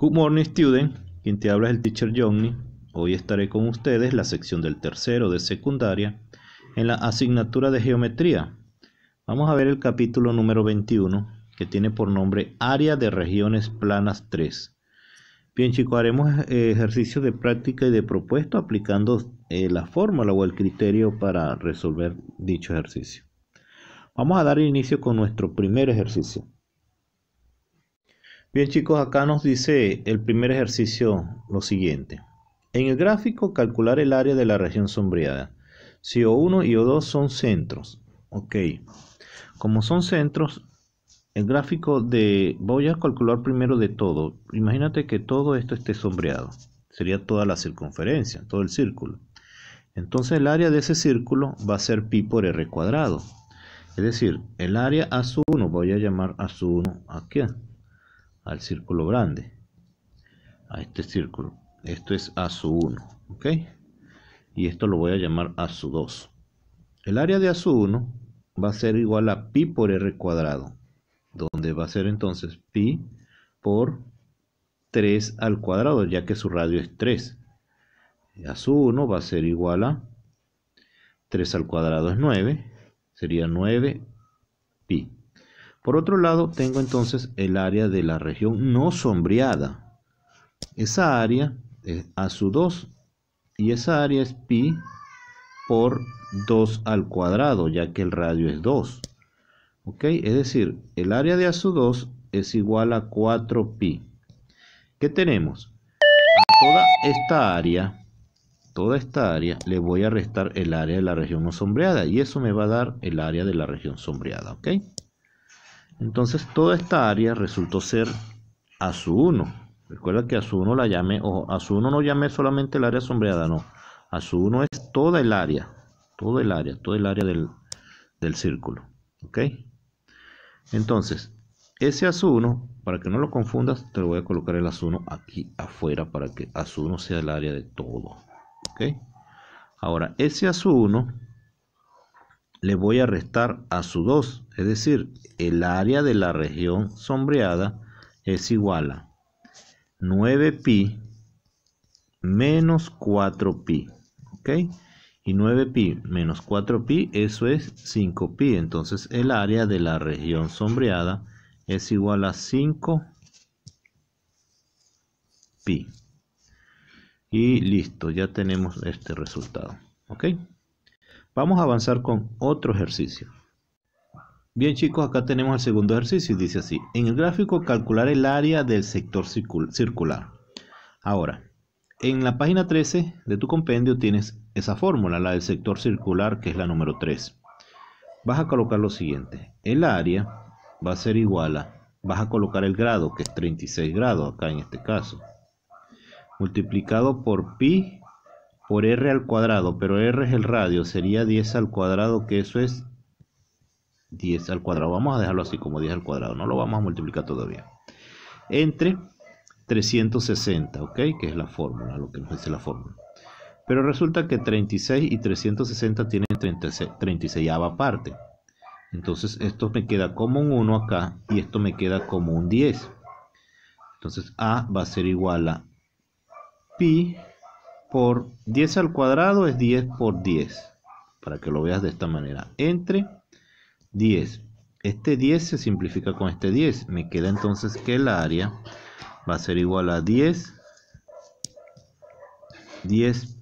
Good morning, student. Quien te habla es el teacher Johnny. Hoy estaré con ustedes la sección del tercero de secundaria en la asignatura de geometría. Vamos a ver el capítulo número 21 que tiene por nombre Área de Regiones Planas 3. Bien chicos, haremos eh, ejercicios de práctica y de propuesto aplicando eh, la fórmula o el criterio para resolver dicho ejercicio. Vamos a dar inicio con nuestro primer ejercicio. Bien chicos, acá nos dice el primer ejercicio lo siguiente. En el gráfico calcular el área de la región sombreada. Si O1 y O2 son centros. Ok. Como son centros, el gráfico de... Voy a calcular primero de todo. Imagínate que todo esto esté sombreado. Sería toda la circunferencia, todo el círculo. Entonces el área de ese círculo va a ser pi por r cuadrado. Es decir, el área a 1, voy a llamar a su 1 aquí al círculo grande, a este círculo. Esto es a su 1, ¿ok? Y esto lo voy a llamar a su 2. El área de a su 1 va a ser igual a pi por r cuadrado, donde va a ser entonces pi por 3 al cuadrado, ya que su radio es 3. A su 1 va a ser igual a 3 al cuadrado es 9, sería 9 por otro lado, tengo entonces el área de la región no sombreada. Esa área es a 2 y esa área es pi por 2 al cuadrado, ya que el radio es 2. ¿Ok? Es decir, el área de a 2 es igual a 4pi. ¿Qué tenemos? A toda esta área, toda esta área, le voy a restar el área de la región no sombreada y eso me va a dar el área de la región sombreada. ¿Ok? Entonces toda esta área resultó ser 1. Recuerda que 1 la llamé, ojo, 1 no llamé solamente el área sombreada, no. 1 es toda el área, todo el área, todo el área del, del círculo. ¿Ok? Entonces, ese 1 para que no lo confundas, te voy a colocar el A1 aquí afuera para que A1 sea el área de todo. ¿Ok? Ahora, ese 1 le voy a restar a su 2, es decir, el área de la región sombreada es igual a 9pi menos 4pi, ¿ok? Y 9pi menos 4pi, eso es 5pi, entonces el área de la región sombreada es igual a 5pi. Y listo, ya tenemos este resultado, ¿ok? Vamos a avanzar con otro ejercicio. Bien chicos, acá tenemos el segundo ejercicio y dice así. En el gráfico calcular el área del sector circular. Ahora, en la página 13 de tu compendio tienes esa fórmula, la del sector circular, que es la número 3. Vas a colocar lo siguiente. El área va a ser igual a, vas a colocar el grado, que es 36 grados acá en este caso, multiplicado por pi por r al cuadrado, pero r es el radio, sería 10 al cuadrado, que eso es 10 al cuadrado. Vamos a dejarlo así como 10 al cuadrado, no lo vamos a multiplicar todavía. Entre 360, ¿ok? Que es la fórmula, lo que nos dice la fórmula. Pero resulta que 36 y 360 tienen 36, aparte. parte. Entonces esto me queda como un 1 acá y esto me queda como un 10. Entonces A va a ser igual a pi por 10 al cuadrado es 10 por 10, para que lo veas de esta manera, entre 10. Este 10 se simplifica con este 10, me queda entonces que el área va a ser igual a 10, 10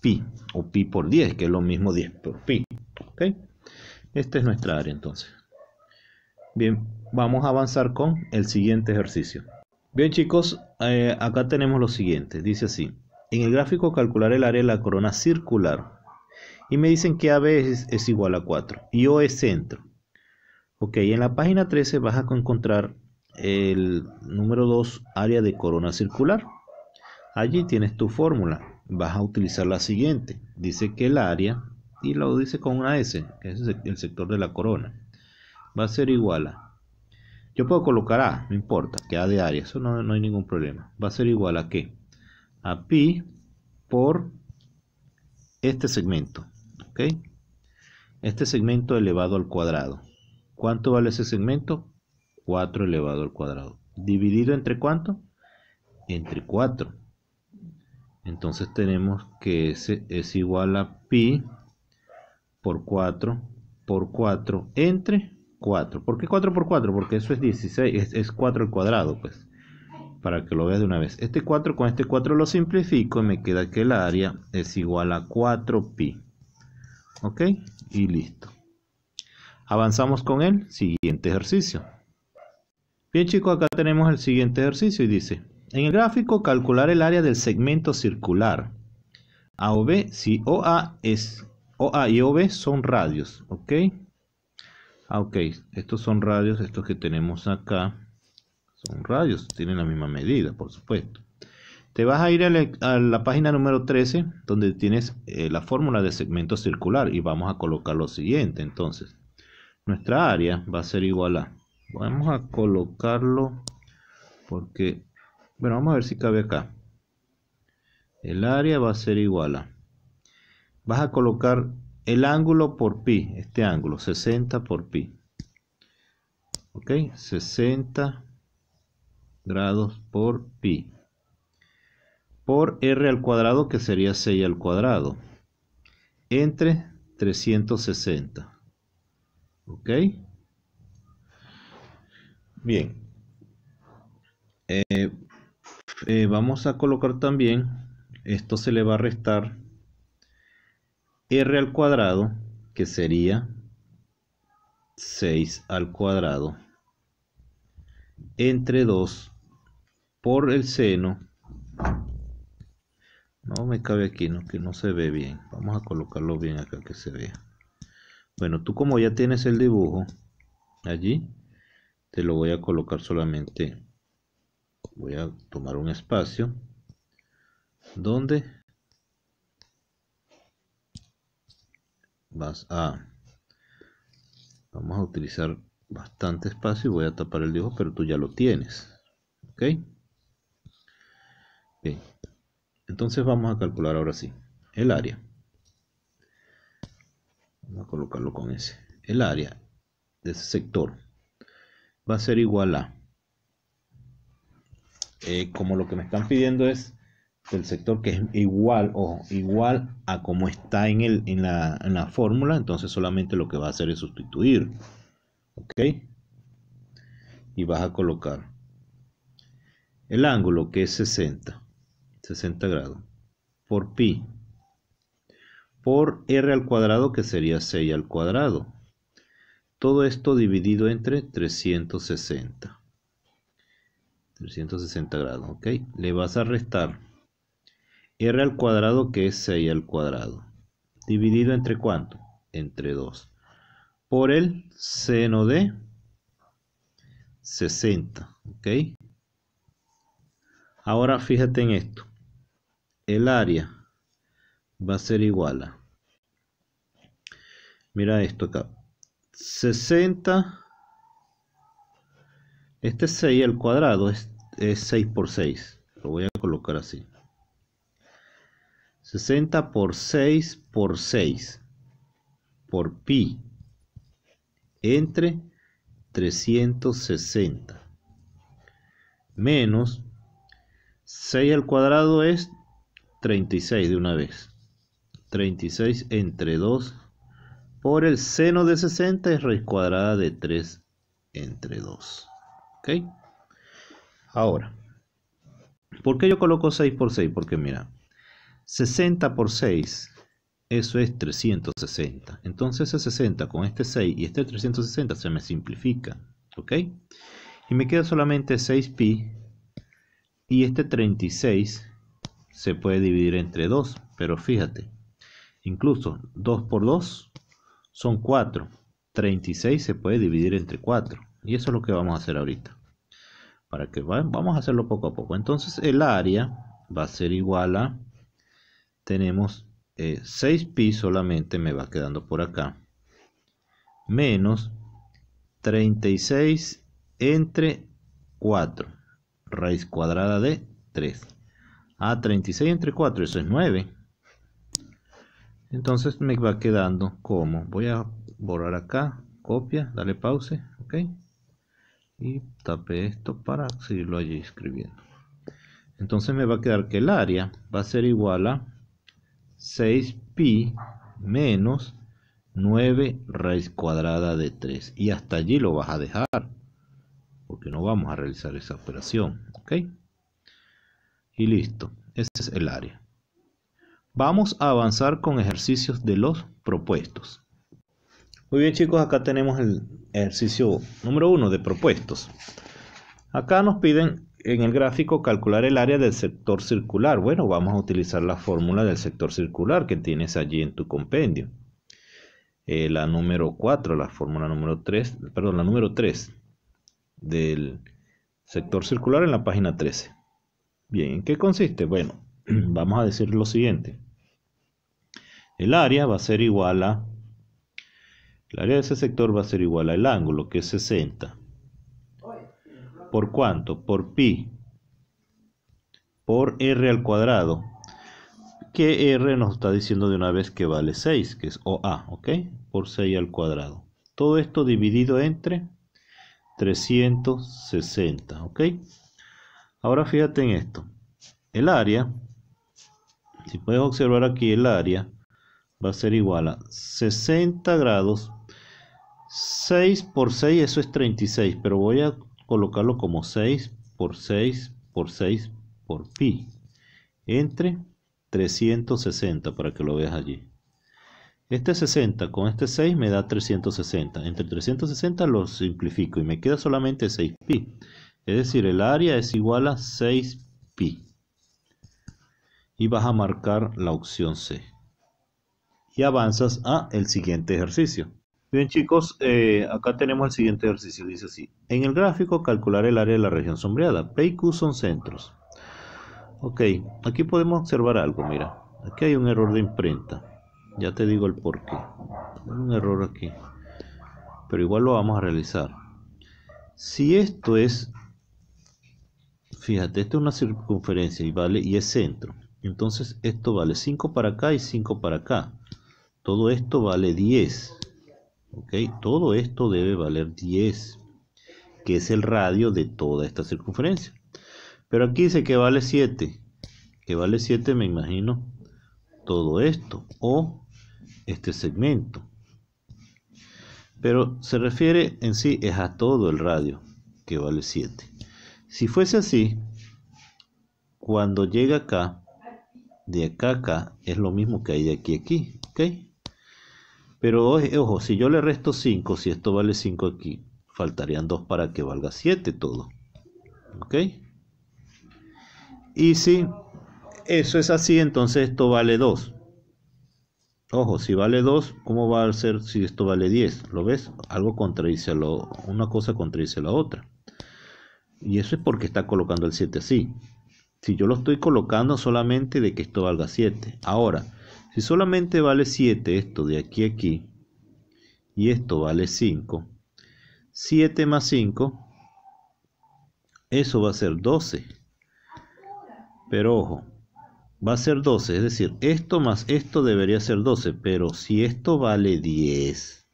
pi, o pi por 10, que es lo mismo 10 por pi, ¿ok? Esta es nuestra área entonces. Bien, vamos a avanzar con el siguiente ejercicio. Bien chicos, eh, acá tenemos lo siguiente, dice así. En el gráfico calcular el área de la corona circular. Y me dicen que AB es, igual a 4 y O es centro. Ok, en la página 13 vas a encontrar el número 2, área de corona circular. Allí tienes tu fórmula. Vas a utilizar la siguiente. Dice que el área, y lo dice con una S, que es el sector de la corona, va a ser igual a... Yo puedo colocar A, no importa, que A de área, eso no, no hay ningún problema. Va a ser igual a qué? a pi por este segmento. ¿ok? Este segmento elevado al cuadrado. ¿Cuánto vale ese segmento? 4 elevado al cuadrado. ¿Dividido entre cuánto? Entre 4. Entonces tenemos que ese es igual a pi por 4 por 4 entre 4. ¿Por qué 4 por 4? Porque eso es 16, es, es 4 al cuadrado, pues para que lo veas de una vez. Este 4 con este 4 lo simplifico y me queda que el área es igual a 4pi. ¿Ok? Y listo. Avanzamos con el siguiente ejercicio. Bien chicos, acá tenemos el siguiente ejercicio y dice, en el gráfico calcular el área del segmento circular. A o B, si OA es OA y OB son radios, ¿ok? Ah, ok, estos son radios, estos que tenemos acá. Son radios, tienen la misma medida, por supuesto. Te vas a ir a la, página número 13, donde tienes eh, la fórmula de segmento circular y vamos a colocar lo siguiente. Entonces, nuestra área va a ser igual a... Vamos a colocarlo porque... Bueno, vamos a ver si cabe acá. El área va a ser igual a... Vas a colocar el ángulo por pi, este ángulo, 60 por pi. ¿Ok? 60 grados por pi por r al cuadrado que sería 6 al cuadrado entre 360 ok bien eh, eh, vamos a colocar también esto se le va a restar r al cuadrado que sería 6 al cuadrado entre 2 por el seno. No me cabe aquí, no, que no se ve bien. Vamos a colocarlo bien acá que se vea. Bueno, tú como ya tienes el dibujo allí, te lo voy a colocar solamente. Voy a tomar un espacio donde vas a vamos a utilizar bastante espacio y voy a tapar el dibujo pero tú ya lo tienes ok entonces vamos a calcular ahora sí el área. Vamos a colocarlo con ese. El área de ese sector va a ser igual a, eh, como lo que me están pidiendo es el sector que es igual o igual a como está en, la, en la fórmula, entonces solamente lo que va a hacer es sustituir. ¿Ok? Y vas a colocar el ángulo que es 60 60 grados, por pi, por r al cuadrado que sería 6 al cuadrado. Todo esto dividido entre 360. 360 grados, ¿ok? Le vas a restar r al cuadrado que es 6 al cuadrado. Dividido entre cuánto? Entre 2. Por el seno de 60, ¿ok? Ahora fíjate en esto el área va a ser igual a mira esto acá 60 este 6 al cuadrado es, es 6 por 6 lo voy a colocar así 60 por 6 por 6 por pi entre 360 menos 6 al cuadrado es 36 de una vez. 36 entre 2 por el seno de 60 es raíz cuadrada de 3 entre 2. ¿Ok? Ahora, ¿por qué yo coloco 6 por 6? Porque mira, 60 por 6, eso es 360. Entonces ese 60 con este 6 y este 360 se me simplifica. ¿Ok? Y me queda solamente 6pi y este 36 se puede dividir entre 2, pero fíjate, incluso 2 por 2 son 4, 36 se puede dividir entre 4, y eso es lo que vamos a hacer ahorita. Para que vamos a hacerlo poco a poco. Entonces el área va a ser igual a tenemos 6pi eh, solamente me va quedando por acá menos 36 entre 4 raíz cuadrada de 3 Ah, 36 entre 4, eso es 9. Entonces me va quedando como. Voy a borrar acá, copia, dale pause, ok. Y tape esto para seguirlo allí escribiendo. Entonces me va a quedar que el área va a ser igual a 6pi menos 9 raíz cuadrada de 3. Y hasta allí lo vas a dejar, porque no vamos a realizar esa operación, ok. Y listo, ese es el área. Vamos a avanzar con ejercicios de los propuestos. Muy bien chicos, acá tenemos el ejercicio número 1 de propuestos. Acá nos piden en el gráfico calcular el área del sector circular. Bueno, vamos a utilizar la fórmula del sector circular que tienes allí en tu compendio. Eh, la número 4, la fórmula número 3, perdón, la número 3 del sector circular en la página 13. Bien, ¿en qué consiste? Bueno, vamos a decir lo siguiente. El área va a ser igual a... El área de ese sector va a ser igual al ángulo, que es 60. ¿Por cuánto? Por pi. Por r al cuadrado. Que r nos está diciendo de una vez que vale 6, que es OA, ¿ok? Por 6 al cuadrado. Todo esto dividido entre 360, ¿ok? Ahora fíjate en esto. El área, si puedes observar aquí el área, va a ser igual a 60 grados. 6 por 6, eso es 36, pero voy a colocarlo como 6 por 6 por 6 por pi. Entre 360 para que lo veas allí. Este 60 con este 6 me da 360. Entre 360 lo simplifico y me queda solamente 6pi. Es decir, el área es igual a 6pi. Y vas a marcar la opción C. Y avanzas a el siguiente ejercicio. Bien chicos, eh, acá tenemos el siguiente ejercicio. Dice así. En el gráfico calcular el área de la región sombreada. P y Q son centros. Ok, aquí podemos observar algo, mira. Aquí hay un error de imprenta. Ya te digo el porqué. Hay Un error aquí. Pero igual lo vamos a realizar. Si esto es Fíjate, esta es una circunferencia y vale y es centro. Entonces esto vale 5 para acá y 5 para acá. Todo esto vale 10. ¿Ok? Todo esto debe valer 10, que es el radio de toda esta circunferencia. Pero aquí dice que vale 7. Que vale 7 me imagino todo esto o este segmento. Pero se refiere en sí es a todo el radio que vale 7. Si fuese así, cuando llega acá, de acá a acá, es lo mismo que hay de aquí a aquí, ¿ok? Pero ojo, si yo le resto 5, si esto vale 5 aquí, faltarían 2 para que valga 7 todo, ¿ok? Y si eso es así, entonces esto vale 2. Ojo, si vale 2, ¿cómo va a ser si esto vale 10? ¿Lo ves? Algo contradice a lo, una cosa contradice a la otra. Y eso es porque está colocando el 7 así. Si yo lo estoy colocando solamente de que esto valga 7. Ahora, si solamente vale 7 esto de aquí a aquí, y esto vale 5, 7 más 5, eso va a ser 12. Pero ojo, va a ser 12, es decir, esto más esto debería ser 12, pero si esto vale 10,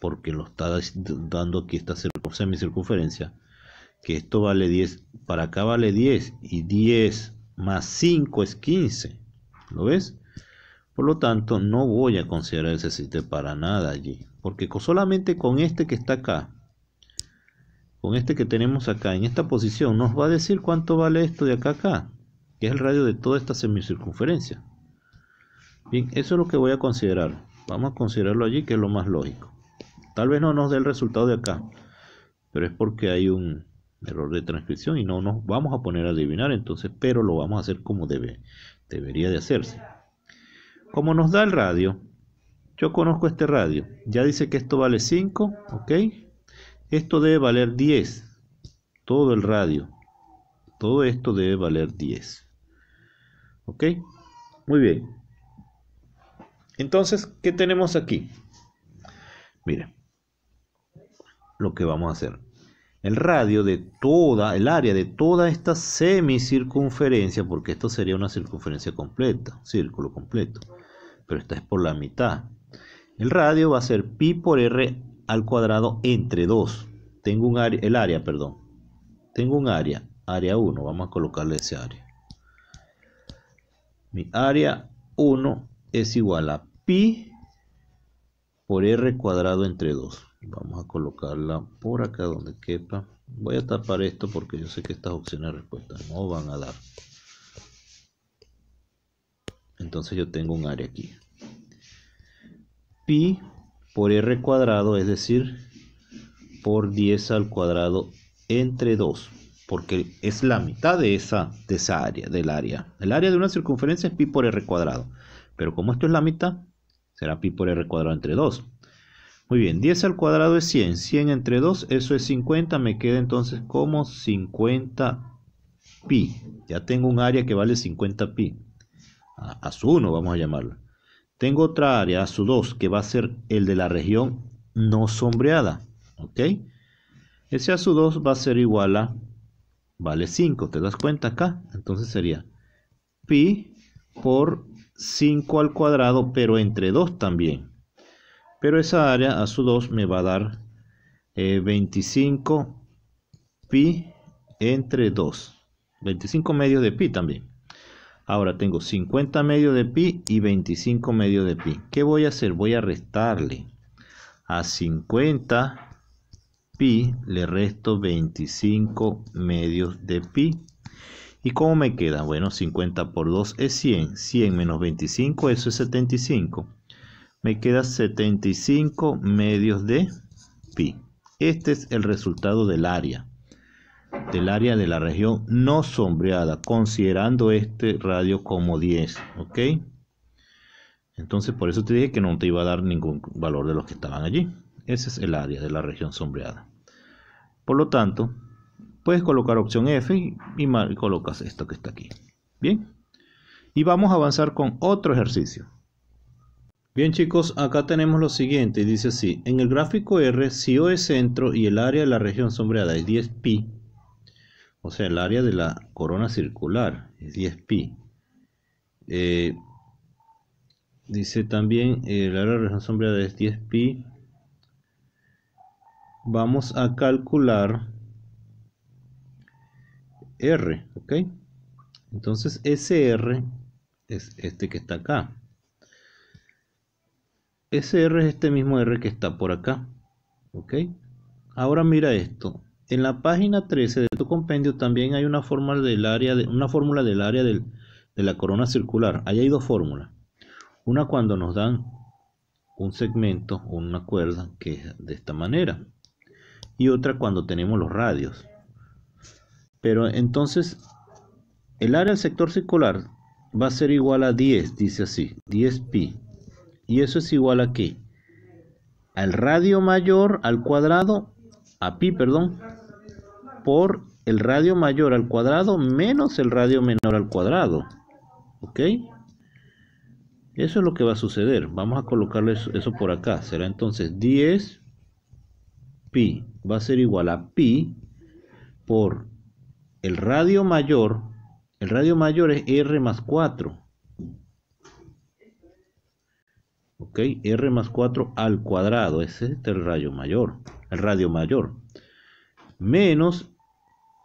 porque lo está dando aquí esta semicircunferencia, que esto vale 10, para acá vale 10 y 10 más 5 es 15, ¿lo ves? Por lo tanto, no voy a considerar ese sitio para nada allí, porque solamente con este que está acá, con este que tenemos acá, en esta posición, nos va a decir cuánto vale esto de acá acá, que es el radio de toda esta semicircunferencia. Bien, eso es lo que voy a considerar. Vamos a considerarlo allí, que es lo más lógico. Tal vez no nos dé el resultado de acá, pero es porque hay un, error de transcripción y no nos vamos a poner a adivinar entonces, pero lo vamos a hacer como debe, debería de hacerse. Como nos da el radio, yo conozco este radio, ya dice que esto vale 5, ok, esto debe valer 10, todo el radio, todo esto debe valer 10, ok, muy bien. Entonces, ¿qué tenemos aquí? Miren, lo que vamos a hacer el radio de toda, el área de toda esta semicircunferencia, porque esto sería una circunferencia completa, círculo completo, pero esta es por la mitad. El radio va a ser pi por r al cuadrado entre 2. Tengo un área, el área, perdón. Tengo un área, área 1, vamos a colocarle ese área. Mi área 1 es igual a pi por r cuadrado entre 2 vamos a colocarla por acá donde quepa voy a tapar esto porque yo sé que estas opciones de respuesta no van a dar entonces yo tengo un área aquí pi por r cuadrado es decir por 10 al cuadrado entre 2 porque es la mitad de esa, de esa área del área el área de una circunferencia es pi por r cuadrado pero como esto es la mitad será pi por r cuadrado entre 2 muy bien, 10 al cuadrado es 100. 100 entre 2, eso es 50. Me queda entonces como 50 pi. Ya tengo un área que vale 50 pi. A, su 1 vamos a llamarlo. Tengo otra área, a su 2, que va a ser el de la región no sombreada. ¿Ok? Ese a su 2 va a ser igual a... Vale 5, ¿te das cuenta acá? Entonces sería pi por 5 al cuadrado, pero entre 2 también. Pero esa área a su 2 me va a dar 25 eh, pi entre 2. 25 medio de pi también. Ahora tengo 50 medio de pi y 25 medio de pi. ¿Qué voy a hacer? Voy a restarle. A 50 pi le resto 25 medios de pi. ¿Y cómo me queda? Bueno, 50 por 2 es 100. 100 menos 25, eso es 75 me queda 75 medios de pi. Este es el resultado del área, del área de la región no sombreada, considerando este radio como 10, ¿ok? Entonces por eso te dije que no te iba a dar ningún valor de los que estaban allí. Ese es el área de la región sombreada. Por lo tanto, puedes colocar opción F y, colocas esto que está aquí. Bien. Y vamos a avanzar con otro ejercicio. Bien chicos, acá tenemos lo siguiente, dice así, en el gráfico R, si O es centro y el área de la región sombreada es 10pi, o sea, el área de la corona circular es 10pi. Eh, dice también, eh, el área de la región sombreada es 10pi. Vamos a calcular R, ¿ok? Entonces, ese R es este que está acá. Ese R es este mismo R que está por acá. ¿Ok? Ahora mira esto. En la página 13 de tu compendio también hay una, fórmula del área de, una fórmula del área de la corona circular. Ahí hay dos fórmulas. Una cuando nos dan un segmento o una cuerda que es de esta manera. Y otra cuando tenemos los radios. Pero entonces el área del sector circular va a ser igual a 10, dice así, 10pi. Y eso es igual a qué? Al radio mayor al cuadrado, a pi, perdón, por el radio mayor al cuadrado menos el radio menor al cuadrado. ¿Ok? Eso es lo que va a suceder. Vamos a colocarle eso, por acá. Será entonces 10 pi va a ser igual a pi por el radio mayor. El radio mayor es r más 4 ¿ok? R más 4 al cuadrado, es el radio mayor, el radio mayor, menos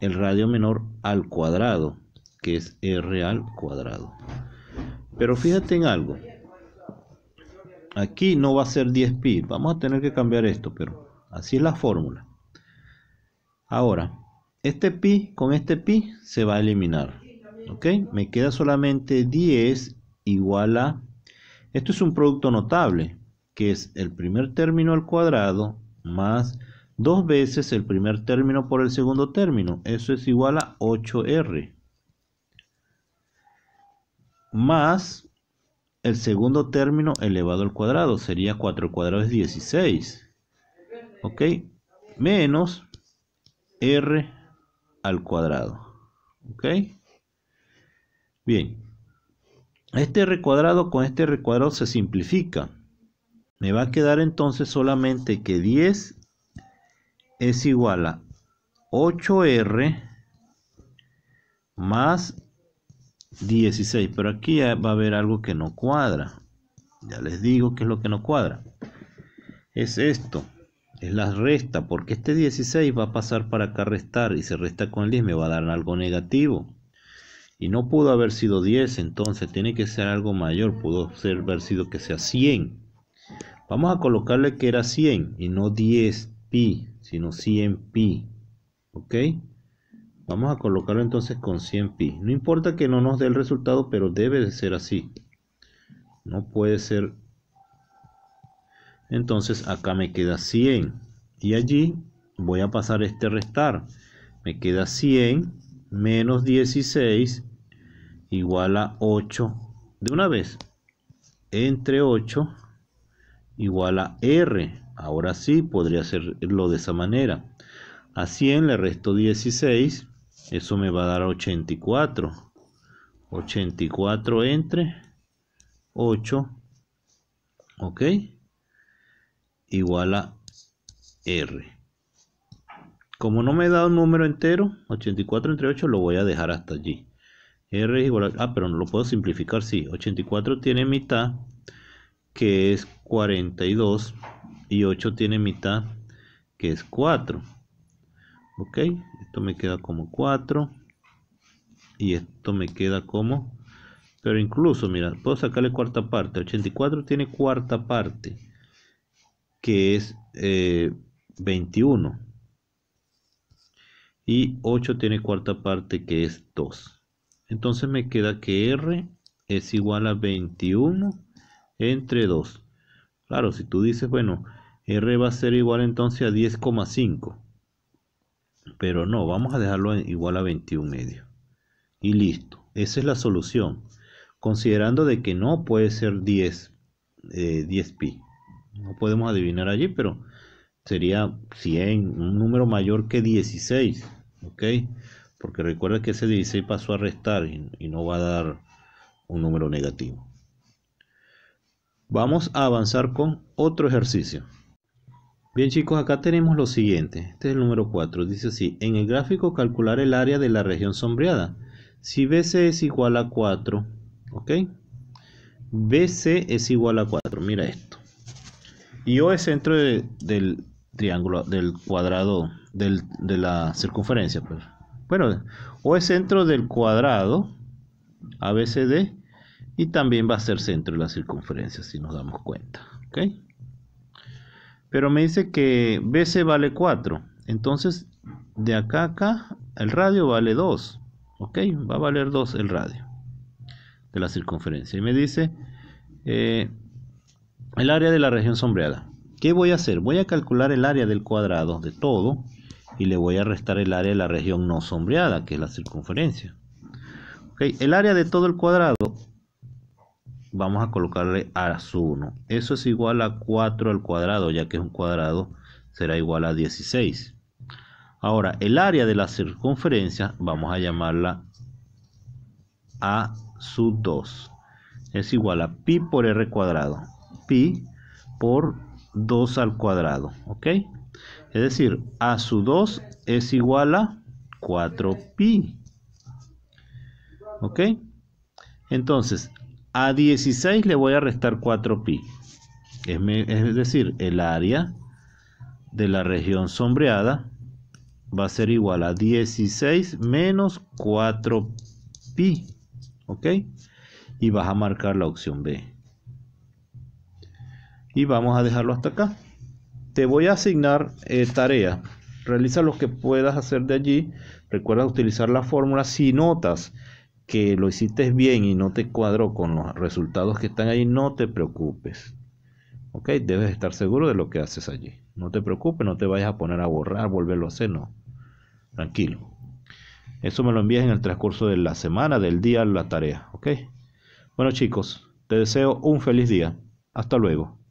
el radio menor al cuadrado, que es R al cuadrado. Pero fíjate en algo, aquí no va a ser 10 pi, vamos a tener que cambiar esto, pero así es la fórmula. Ahora, este pi con este pi se va a eliminar, ¿ok? Me queda solamente 10 igual a esto es un producto notable, que es el primer término al cuadrado más dos veces el primer término por el segundo término. Eso es igual a 8r. Más el segundo término elevado al cuadrado. Sería 4 cuadrado es 16. ¿Ok? Menos r al cuadrado. ¿Ok? Bien. Este recuadrado con este recuadrado se simplifica. Me va a quedar entonces solamente que 10 es igual a 8R más 16. Pero aquí va a haber algo que no cuadra. Ya les digo que es lo que no cuadra. Es esto. Es la resta. Porque este 16 va a pasar para acá a restar. Y se resta con el 10. Me va a dar algo negativo. Y no pudo haber sido 10, entonces tiene que ser algo mayor, pudo haber sido que sea 100. Vamos a colocarle que era 100 y no 10 pi, sino 100 pi. ¿Ok? Vamos a colocarlo entonces con 100 pi. No importa que no nos dé el resultado, pero debe de ser así. No puede ser. Entonces acá me queda 100. Y allí voy a pasar este restar. Me queda 100 menos 16 igual a 8 de una vez. Entre 8 igual a R. Ahora sí, podría hacerlo de esa manera. A 100 le resto 16. Eso me va a dar 84. 84 entre 8. ¿Ok? Igual a R. Como no me da un número entero, 84 entre 8 lo voy a dejar hasta allí. R es igual a... Ah, pero no lo puedo simplificar, sí. 84 tiene mitad, que es 42. Y 8 tiene mitad, que es 4. Ok, esto me queda como 4. Y esto me queda como... Pero incluso, mira, puedo sacarle cuarta parte. 84 tiene cuarta parte, que es 21. Eh, y 8 tiene cuarta parte, que es 2. Entonces me queda que R es igual a 21 entre 2. Claro, si tú dices, bueno, R va a ser igual entonces a 10,5. Pero no, vamos a dejarlo igual a 21 medio. Y listo. Esa es la solución. Considerando de que no puede ser 10, 10 eh, pi. No podemos adivinar allí, pero sería 100, un número mayor que 16. ¿Ok? porque recuerda que ese 16 pasó a restar y, no va a dar un número negativo. Vamos a avanzar con otro ejercicio. Bien chicos, acá tenemos lo siguiente. Este es el número 4. Dice así, en el gráfico calcular el área de la región sombreada. Si BC es igual a 4, ¿ok? BC es igual a 4, mira esto. Y O es centro del triángulo, del cuadrado, de la circunferencia. Pues. Bueno, o es centro del cuadrado, ABCD, y también va a ser centro de la circunferencia, si nos damos cuenta. ¿ok? Pero me dice que BC vale 4. Entonces, de acá a acá, el radio vale 2. ¿Ok? Va a valer 2 el radio de la circunferencia. Y me dice eh, el área de la región sombreada. ¿Qué voy a hacer? Voy a calcular el área del cuadrado de todo y le voy a restar el área de la región no sombreada, que es la circunferencia. el área de todo el cuadrado vamos a colocarle a su 1. Eso es igual a 4 al cuadrado, ya que es un cuadrado, será igual a 16. Ahora, el área de la circunferencia vamos a llamarla a su 2. Es igual a pi por r cuadrado. Pi por 2 al cuadrado. ¿Ok? Es decir, A su 2 es igual a 4pi. ¿Ok? Entonces, a 16 le voy a restar 4pi. Es, es decir, el área de la región sombreada va a ser igual a 16 menos 4pi. ¿Ok? Y vas a marcar la opción B. Y vamos a dejarlo hasta acá. Te voy a asignar eh, tarea. Realiza lo que puedas hacer de allí. Recuerda utilizar la fórmula. Si notas que lo hiciste bien y no te cuadro con los resultados que están ahí, no te preocupes. ¿Ok? Debes estar seguro de lo que haces allí. No te preocupes, no te vayas a poner a borrar, volverlo a hacer, no. Tranquilo. Eso me lo envías en el transcurso de la semana, del día, la tarea. ¿Ok? Bueno chicos, te deseo un feliz día. Hasta luego.